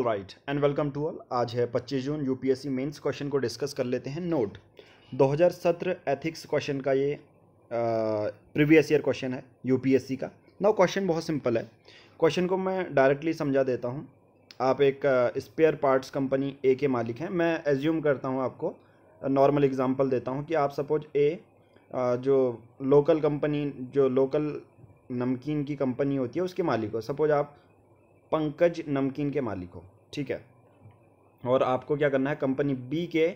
All right and welcome to all आज है 25 जून यूपीएससी मेंस क्वेश्चन को डिस्कस कर लेते हैं नोट 2017 एथिक्स क्वेश्चन का ये प्रीवियस ईयर क्वेश्चन है यूपीएससी का ना क्वेश्चन बहुत सिंपल है क्वेश्चन को मैं डायरेक्टली समझा देता हूँ आप एक स्पेयर पार्ट्स कंपनी ए के मालिक हैं मैं एज्यूम करता हूँ आपको नॉर्मल एग्जाम्पल देता हूँ कि आप सपोज ए जो लोकल कंपनी जो लोकल नमकीन की कंपनी होती है उसके मालिक हो सपोज आप पंकज नमकीन के मालिक हो ठीक है और आपको क्या करना है कंपनी बी के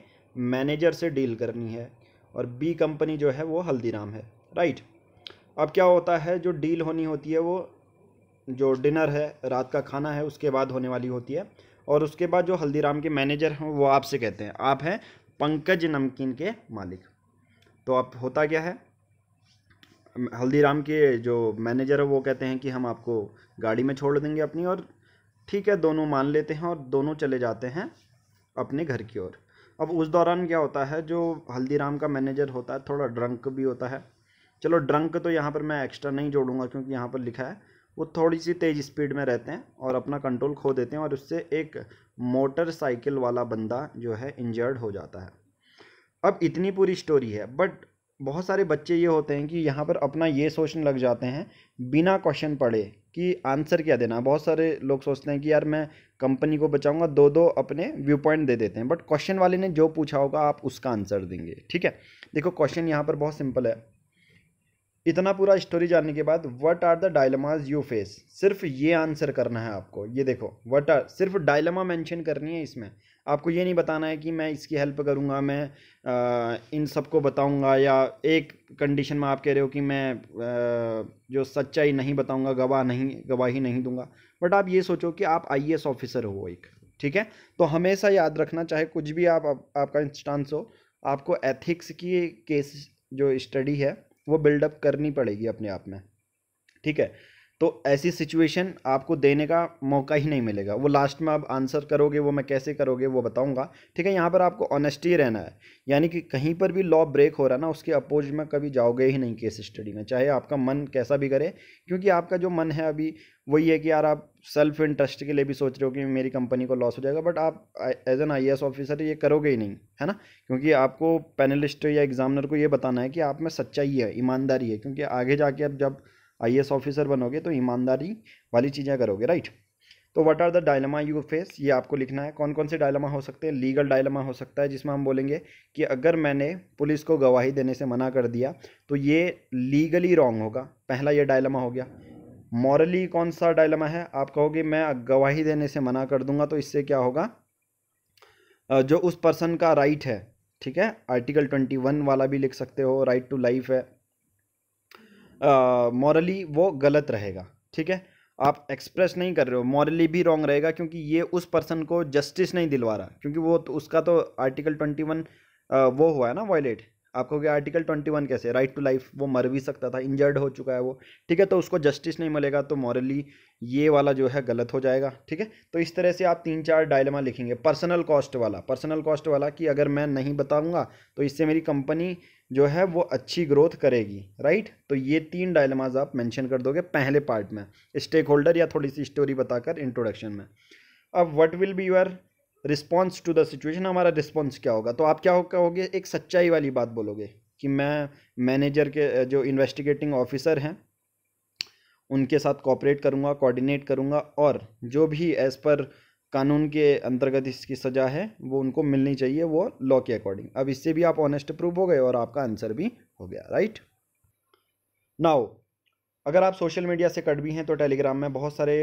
मैनेजर से डील करनी है और बी कंपनी जो है वो हल्दीराम है राइट अब क्या होता है जो डील होनी होती है वो जो डिनर है रात का खाना है उसके बाद होने वाली होती है और उसके बाद जो हल्दीराम के मैनेजर हैं वो आपसे कहते हैं आप हैं पंकज नमकीन के मालिक तो अब होता क्या है हल्दीराम के जो मैनेजर है वो कहते हैं कि हम आपको गाड़ी में छोड़ देंगे अपनी और ठीक है दोनों मान लेते हैं और दोनों चले जाते हैं अपने घर की ओर अब उस दौरान क्या होता है जो हल्दीराम का मैनेजर होता है थोड़ा ड्रंक भी होता है चलो ड्रंक तो यहाँ पर मैं एक्स्ट्रा नहीं जोड़ूंगा क्योंकि यहाँ पर लिखा है वो थोड़ी सी तेज़ स्पीड में रहते हैं और अपना कंट्रोल खो देते हैं और उससे एक मोटरसाइकिल वाला बंदा जो है इंजर्ड हो जाता है अब इतनी पूरी स्टोरी है बट बहुत सारे बच्चे ये होते हैं कि यहाँ पर अपना ये सोचने लग जाते हैं बिना क्वेश्चन पढ़े कि आंसर क्या देना बहुत सारे लोग सोचते हैं कि यार मैं कंपनी को बचाऊंगा दो दो अपने व्यू पॉइंट दे देते हैं बट क्वेश्चन वाले ने जो पूछा होगा आप उसका आंसर देंगे ठीक है देखो क्वेश्चन यहाँ पर बहुत सिंपल है इतना पूरा स्टोरी जानने के बाद what are the dilemmas you face सिर्फ ये आंसर करना है आपको ये देखो वट आर सिर्फ डायलमा मैंशन करनी है इसमें आपको ये नहीं बताना है कि मैं इसकी हेल्प करूँगा मैं आ, इन सबको बताऊँगा या एक कंडीशन में आप कह रहे हो कि मैं आ, जो सच्चाई नहीं बताऊँगा गवाह नहीं गवाही नहीं दूंगा बट आप ये सोचो कि आप आई ऑफिसर हो एक ठीक है तो हमेशा याद रखना चाहे कुछ भी आप, आप आपका इंस्टांस हो आपको एथिक्स की केस जो स्टडी है वो बिल्डअप करनी पड़ेगी अपने आप में ठीक है तो ऐसी सिचुएशन आपको देने का मौका ही नहीं मिलेगा वो लास्ट में आप आंसर करोगे वो मैं कैसे करोगे वो बताऊंगा ठीक है यहाँ पर आपको ऑनेस्टी रहना है यानी कि कहीं पर भी लॉ ब्रेक हो रहा ना उसके अपोज में कभी जाओगे ही नहीं केस स्टडी में चाहे आपका मन कैसा भी करे क्योंकि आपका जो मन है अभी वही है कि यार आप सेल्फ इंटरेस्ट के लिए भी सोच रहे हो कि मेरी कंपनी को लॉस हो जाएगा बट आप एज एन आई ऑफिसर ये करोगे ही नहीं है ना क्योंकि आपको पैनलिस्ट या एग्जामिनर को ये बताना है कि आप में सच्चाई है ईमानदारी है क्योंकि आगे जाके अब जब आई ऑफिसर बनोगे तो ईमानदारी वाली चीज़ें करोगे राइट तो what are the dilemma you face ये आपको लिखना है कौन कौन से डायलमा हो सकते हैं लीगल डायलमा हो सकता है जिसमें हम बोलेंगे कि अगर मैंने पुलिस को गवाही देने से मना कर दिया तो ये लीगली रॉन्ग होगा पहला ये डायलमा हो गया मॉरली कौन सा डायलमा है आप कहोगे मैं गवाही देने से मना कर दूंगा तो इससे क्या होगा जो उस पर्सन का राइट है ठीक है आर्टिकल ट्वेंटी वन वाला भी लिख सकते हो राइट टू लाइफ है मॉरली वो गलत रहेगा ठीक है आप एक्सप्रेस नहीं कर रहे हो मॉरली भी रॉन्ग रहेगा क्योंकि ये उस पर्सन को जस्टिस नहीं दिलवा रहा क्योंकि वो तो उसका तो आर्टिकल ट्वेंटी वन वो हुआ है ना वायलेट आपको क्या आर्टिकल ट्वेंटी वन कैसे राइट टू लाइफ वो मर भी सकता था इंजर्ड हो चुका है वो ठीक है तो उसको जस्टिस नहीं मिलेगा तो मॉरली ये वाला जो है गलत हो जाएगा ठीक है तो इस तरह से आप तीन चार डायलमा लिखेंगे पर्सनल कॉस्ट वाला पर्सनल कॉस्ट वाला कि अगर मैं नहीं बताऊँगा तो इससे मेरी कंपनी जो है वो अच्छी ग्रोथ करेगी राइट तो ये तीन डायलमाज आप मैंशन कर दोगे पहले पार्ट में स्टेक होल्डर या थोड़ी सी स्टोरी बताकर इंट्रोडक्शन में अब what will be your response to the situation हमारा रिस्पॉन्स क्या होगा तो आप क्या कहोगे एक सच्चाई वाली बात बोलोगे कि मैं मैनेजर के जो इन्वेस्टिगेटिंग ऑफिसर हैं उनके साथ कॉपरेट करूँगा कोऑर्डिनेट करूँगा और जो भी एज़ पर कानून के अंतर्गत इसकी सज़ा है वो उनको मिलनी चाहिए वो लॉ के अकॉर्डिंग अब इससे भी आप ऑनेस्ट प्रूव हो गए और आपका आंसर भी हो गया राइट नाउ अगर आप सोशल मीडिया से कट भी हैं तो टेलीग्राम में बहुत सारे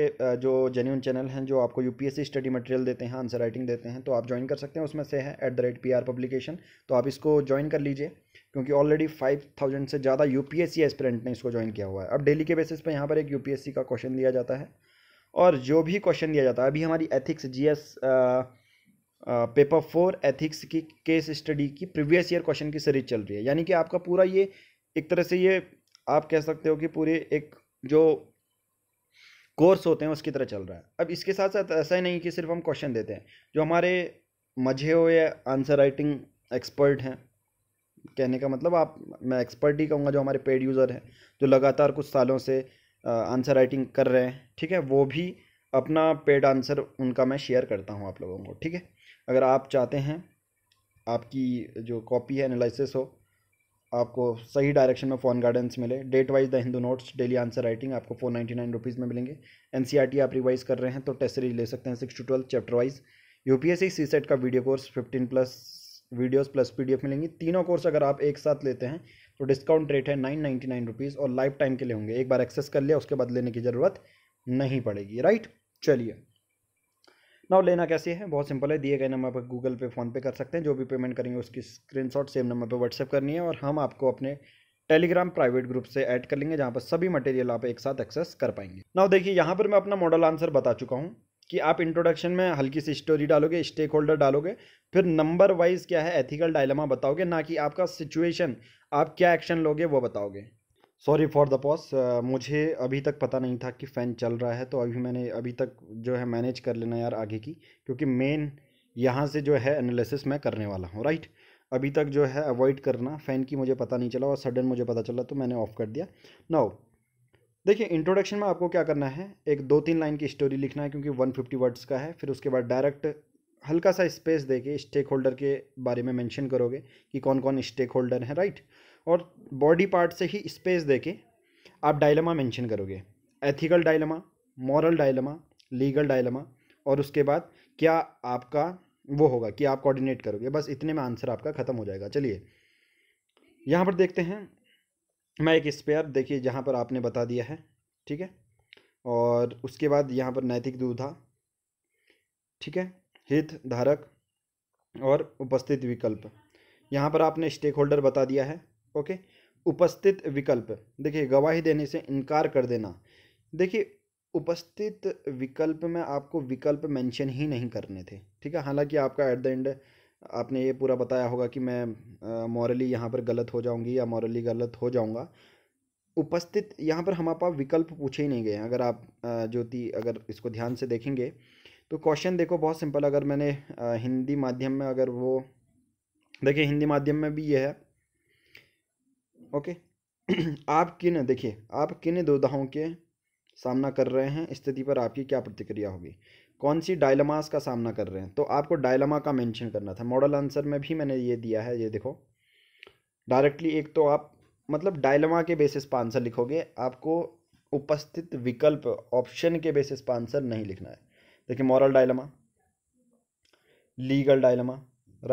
जो जेन्यून चैनल हैं जो आपको यूपीएससी स्टडी मटेरियल देते हैं आंसर राइटिंग देते हैं तो आप ज्वाइन कर सकते हैं उसमें से है at the rate P R publication तो आप इसको ज्वाइन कर लीजिए क्योंकि ऑलरेडी फाइव थाउजेंड से ज़्यादा यू पी एस ने इसको ज्वाइन किया हुआ है अब डेली के बेसिस पर यहाँ पर एक यू का क्वेश्चन दिया जाता है और जो भी क्वेश्चन दिया जाता है अभी हमारी ethics G paper four ethics की केस स्टडी की प्रीवियस ईयर क्वेश्चन की सीरीज चल रही है यानी कि आपका पूरा ये एक तरह से ये आप कह सकते हो कि पूरे एक जो कोर्स होते हैं उसकी तरह चल रहा है अब इसके साथ साथ ऐसा ही नहीं कि सिर्फ हम क्वेश्चन देते हैं जो हमारे मझे हुए आंसर राइटिंग एक्सपर्ट हैं कहने का मतलब आप मैं एक्सपर्ट ही कहूँगा जो हमारे पेड यूज़र हैं जो लगातार कुछ सालों से आंसर राइटिंग कर रहे हैं ठीक है वो भी अपना पेड आंसर उनका मैं शेयर करता हूँ आप लोगों को ठीक है अगर आप चाहते हैं आपकी जो कॉपी है एनालिसिस हो आपको सही डायरेक्शन में फ़ोन गाइडेंस मिले date wise the Hindu notes daily answer writing आपको फोर नाइन्टी नाइन रुपीज़ में मिलेंगे एन सी आर टी आप रिवाइज कर रहे हैं तो टेस्ट सीरीज ले सकते हैं six to twelfth chapter wise U P S C C SAT का video course fifteen plus videos plus F मिलेंगी तीनों कोर्स अगर आप एक साथ लेते हैं तो डिस्काउंट रेट है नाइन नाइन्टी नाइन रुपीज़ और लाइफ टाइम के लिए होंगे एक बार एक्सेस कर लिया उसके बाद लेने की ज़रूरत नहीं पड़ेगी राइट चलिए नाउ लेना कैसे है बहुत सिंपल है दिए गए नंबर पर गूगल पे फोन पे कर सकते हैं जो भी पेमेंट करेंगे उसकी स्क्रीनशॉट सेम नंबर पर व्हाट्सएप करनी है और हम आपको अपने टेलीग्राम प्राइवेट ग्रुप से ऐड कर लेंगे जहाँ पर सभी मटेरियल आप एक साथ एक्सेस कर पाएंगे नाउ देखिए यहाँ पर मैं अपना मॉडल आंसर बता चुका हूँ कि आप इंट्रोडक्शन में हल्की सी स्टोरी डालोगे स्टेक होल्डर डालोगे फिर नंबर वाइज क्या है एथिकल डायलमा बताओगे ना कि आपका सिचुएशन आप क्या एक्शन लोगे वो बताओगे सॉरी फॉर द पॉस मुझे अभी तक पता नहीं था कि फ़ैन चल रहा है तो अभी मैंने अभी तक जो है मैनेज कर लेना यार आगे की क्योंकि मेन यहाँ से जो है एनालिसिस मैं करने वाला हूँ राइट अभी तक जो है अवॉइड करना फ़ैन की मुझे पता नहीं चला और सडन मुझे पता चला तो मैंने ऑफ़ कर दिया नाउ देखिए इंट्रोडक्शन में आपको क्या करना है एक दो तीन लाइन की स्टोरी लिखना है क्योंकि वन फिफ्टी वर्ड्स का है फिर उसके बाद डायरेक्ट हल्का सा स्पेस देके स्टेक होल्डर के बारे में मेंशन करोगे कि कौन कौन स्टेक होल्डर हैं राइट right? और बॉडी पार्ट से ही स्पेस देके आप डायलमा मेंशन करोगे ethical dilemma moral dilemma legal dilemma और उसके बाद क्या आपका वो होगा कि आप कोऑर्डिनेट करोगे बस इतने में आंसर आपका ख़त्म हो जाएगा चलिए यहाँ पर देखते हैं मैं एक स्पेयर देखिए जहाँ पर आपने बता दिया है ठीक है और उसके बाद यहाँ पर नैतिक दुविधा ठीक है हित धारक और उपस्थित विकल्प यहाँ पर आपने स्टेक होल्डर बता दिया है ओके उपस्थित विकल्प देखिए गवाही देने से इनकार कर देना देखिए उपस्थित विकल्प में आपको विकल्प मेंशन ही नहीं करने थे ठीक है हालांकि आपका एट द एंड आपने ये पूरा बताया होगा कि मैं मॉरली यहाँ पर गलत हो जाऊँगी या मॉरली गलत हो जाऊँगा उपस्थित यहाँ पर हमारे पास विकल्प पूछे ही नहीं गए अगर आप ज्योति अगर इसको ध्यान से देखेंगे तो क्वेश्चन देखो बहुत सिंपल अगर मैंने हिंदी माध्यम में अगर वो देखिए हिंदी माध्यम में भी ये है ओके आप किन देखिए आप किन दुविधाओं के सामना कर रहे हैं स्थिति पर आपकी क्या प्रतिक्रिया होगी कौन सी डायलमास का सामना कर रहे हैं तो आपको डायलमा का मेंशन करना था मॉडल आंसर में भी मैंने ये दिया है ये देखो डायरेक्टली एक तो आप मतलब डायलमा के बेसिस पर आंसर लिखोगे आपको उपस्थित विकल्प ऑप्शन के बेसिस पर आंसर नहीं लिखना है देखिए moral dilemma legal dilemma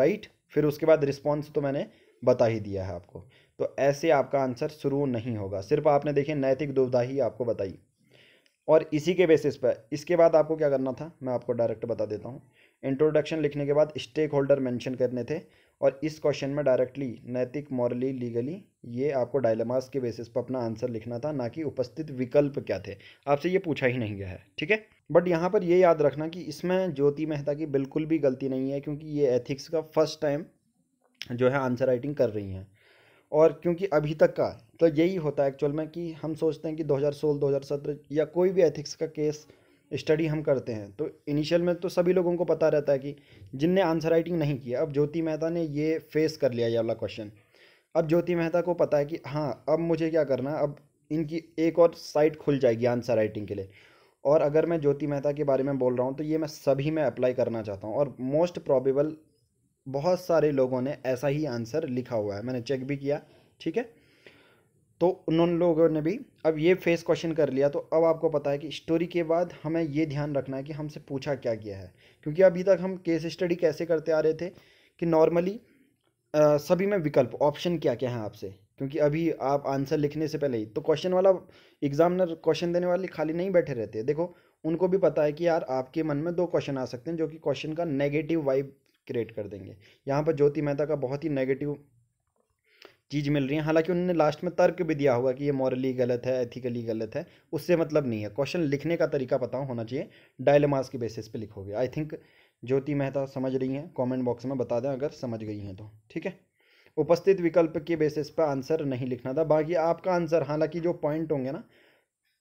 right फिर उसके बाद रिस्पॉन्स तो मैंने बता ही दिया है आपको तो ऐसे आपका आंसर शुरू नहीं होगा सिर्फ आपने देखिए नैतिक दुविधा ही आपको बताई और इसी के बेसिस पर इसके बाद आपको क्या करना था मैं आपको डायरेक्ट बता देता हूँ इंट्रोडक्शन लिखने के बाद स्टेक होल्डर मैंशन करने थे और इस क्वेश्चन में डायरेक्टली नैतिक मॉरली लीगली ये आपको डायलमास के बेसिस पर अपना आंसर लिखना था ना कि उपस्थित विकल्प क्या थे आपसे ये पूछा ही नहीं गया है ठीक है बट यहाँ पर ये याद रखना कि इसमें ज्योति मेहता की बिल्कुल भी गलती नहीं है क्योंकि ये एथिक्स का फर्स्ट टाइम जो है आंसर राइटिंग कर रही हैं और क्योंकि अभी तक का तो यही होता है एक्चुअल में कि हम सोचते हैं कि 2016 2017 या कोई भी एथिक्स का केस स्टडी हम करते हैं तो इनिशियल में तो सभी लोगों को पता रहता है कि जिनने आंसर राइटिंग नहीं किया अब ज्योति मेहता ने ये फेस कर लिया ये वाला क्वेश्चन अब ज्योति मेहता को पता है कि हाँ अब मुझे क्या करना अब इनकी एक और साइट खुल जाएगी आंसर राइटिंग के लिए और अगर मैं ज्योति मेहता के बारे में बोल रहा हूँ तो ये मैं सभी में अप्लाई करना चाहता हूँ और मोस्ट प्रॉबेबल बहुत सारे लोगों ने ऐसा ही आंसर लिखा हुआ है मैंने चेक भी किया ठीक है तो उन लोगों ने भी अब ये फेस क्वेश्चन कर लिया तो अब आपको पता है कि स्टोरी के बाद हमें ये ध्यान रखना है कि हमसे पूछा क्या गया है क्योंकि अभी तक हम केस स्टडी कैसे करते आ रहे थे कि नॉर्मली सभी में विकल्प ऑप्शन क्या क्या है आपसे क्योंकि अभी आप आंसर लिखने से पहले ही तो क्वेश्चन वाला एग्जामिनर क्वेश्चन देने वाले खाली नहीं बैठे रहते देखो उनको भी पता है कि यार आपके मन में दो क्वेश्चन आ सकते हैं जो कि क्वेश्चन का नेगेटिव वाइब क्रिएट कर देंगे यहाँ पर ज्योति मेहता का बहुत ही नेगेटिव चीज़ मिल रही है हालांकि उन्होंने लास्ट में तर्क भी दिया होगा कि ये मॉरली गलत है एथिकली गलत है उससे मतलब नहीं है क्वेश्चन लिखने का तरीका पता होना चाहिए डायलमास के बेसिस पे लिखोगे आई थिंक ज्योति मेहता समझ रही हैं कमेंट बॉक्स में बता दें अगर समझ गई हैं तो ठीक है उपस्थित विकल्प के बेसिस पर आंसर नहीं लिखना था बाकी आपका आंसर हालांकि जो पॉइंट होंगे ना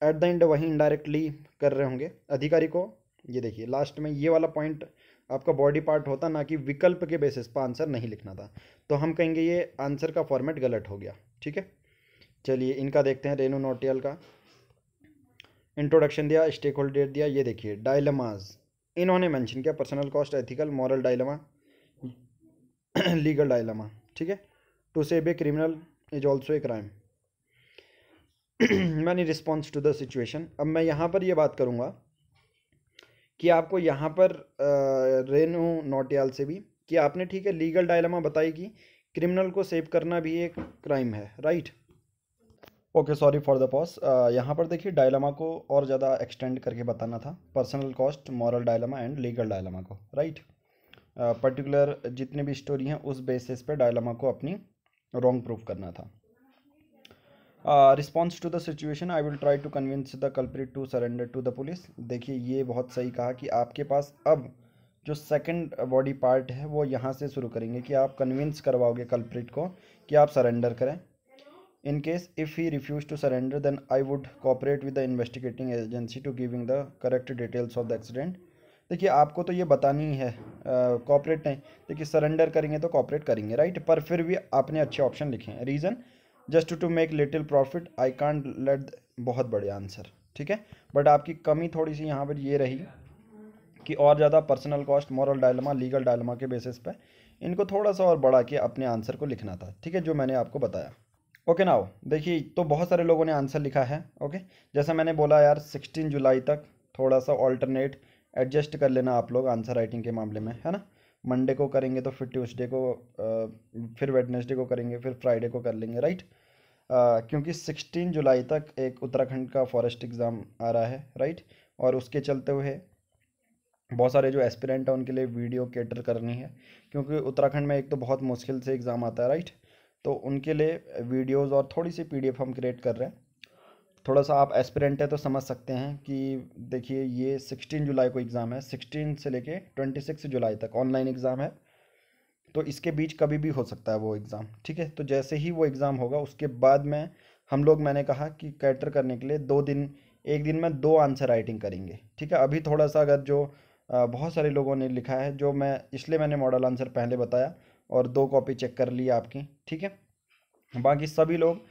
एट द एंड वहीं इनडायरेक्टली कर रहे होंगे अधिकारी को ये देखिए लास्ट में ये वाला पॉइंट आपका बॉडी पार्ट होता ना कि विकल्प के बेसिस पर आंसर नहीं लिखना था तो हम कहेंगे ये आंसर का फॉर्मेट गलत हो गया ठीक है चलिए इनका देखते हैं रेनू नोटियल का इंट्रोडक्शन दिया स्टेक होल्डर दिया ये देखिए डायलमाज इन्होंने मैंशन किया personal cost ethical moral dilemma legal dilemma ठीक है to save criminal is also a crime many response to the situation अब मैं यहाँ पर यह बात करूँगा कि आपको यहाँ पर रेनू नोटियाल से भी कि आपने ठीक है लीगल डायलमा बताई कि क्रिमिनल को सेव करना भी एक क्राइम है right okay sorry for the pause यहाँ पर देखिए डायलमा को और ज़्यादा एक्सटेंड करके बताना था personal cost moral dilemma and legal dilemma को राइट पर्टिकुलर जितने भी स्टोरी हैं उस बेसिस पे डायलमा को अपनी रॉन्ग प्रूफ करना था response to the situation I will try to convince the culprit to surrender to the police देखिए ये बहुत सही कहा कि आपके पास अब जो सेकंड बॉडी पार्ट है वो यहाँ से शुरू करेंगे कि आप कन्विंस करवाओगे कल्प्रिट को कि आप सरेंडर करें in case if he refuse to surrender then I would cooperate with the investigating agency to giving the correct details of the accident देखिए आपको तो ये बतानी है कॉपरेट uh, नहीं देखिए सरेंडर करेंगे तो कॉपरेट करेंगे राइट पर फिर भी आपने अच्छे ऑप्शन लिखे हैं reason just to make little profit I can't let बहुत बढ़िया आंसर ठीक है बट आपकी कमी थोड़ी सी यहाँ पर ये रही कि और ज़्यादा personal cost moral dilemma legal dilemma के बेसिस पे इनको थोड़ा सा और बढ़ा के अपने आंसर को लिखना था ठीक है जो मैंने आपको बताया ओके नाओ देखिए तो बहुत सारे लोगों ने आंसर लिखा है ओके जैसा मैंने बोला यार सिक्सटीन जुलाई तक थोड़ा सा ऑल्टरनेट एडजस्ट कर लेना आप लोग आंसर राइटिंग के मामले में है ना मंडे को करेंगे तो फिर ट्यूसडे को फिर वेडनेसडे को करेंगे फिर फ्राइडे को कर लेंगे राइट क्योंकि सिक्सटीन जुलाई तक एक उत्तराखंड का फॉरेस्ट एग्ज़ाम आ रहा है राइट और उसके चलते हुए बहुत सारे जो एस्पिरेंट हैं उनके लिए वीडियो कैटर करनी है क्योंकि उत्तराखंड में एक तो बहुत मुश्किल से एग्ज़ाम आता है राइट तो उनके लिए वीडियोस और थोड़ी सी पीडीएफ हम क्रिएट कर रहे हैं थोड़ा सा आप एस्पिरेंट है तो समझ सकते हैं कि देखिए ये सिक्सटीन जुलाई को एग्ज़ाम है सिक्सटीन से लेके ट्वेंटी सिक्स जुलाई तक ऑनलाइन एग्ज़ाम है तो इसके बीच कभी भी हो सकता है वो एग्ज़ाम ठीक है तो जैसे ही वो एग्ज़ाम होगा उसके बाद में हम लोग मैंने कहा कि कैटर करने के लिए दो दिन एक दिन में दो आंसर राइटिंग करेंगे ठीक है अभी थोड़ा सा अगर जो बहुत सारे लोगों ने लिखा है जो मैं इसलिए मैंने मॉडल आंसर पहले बताया और दो कॉपी चेक कर ली आपकी ठीक है बाकी सभी लोग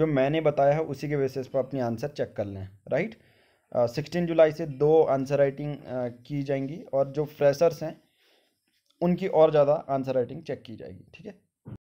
जो मैंने बताया है उसी के बेसिस पर अपनी आंसर चेक कर लें राइट सिक्सटीन जुलाई से दो आंसर राइटिंग की जाएंगी और जो फ्रेशर्स हैं उनकी और ज़्यादा आंसर राइटिंग चेक की जाएगी ठीक है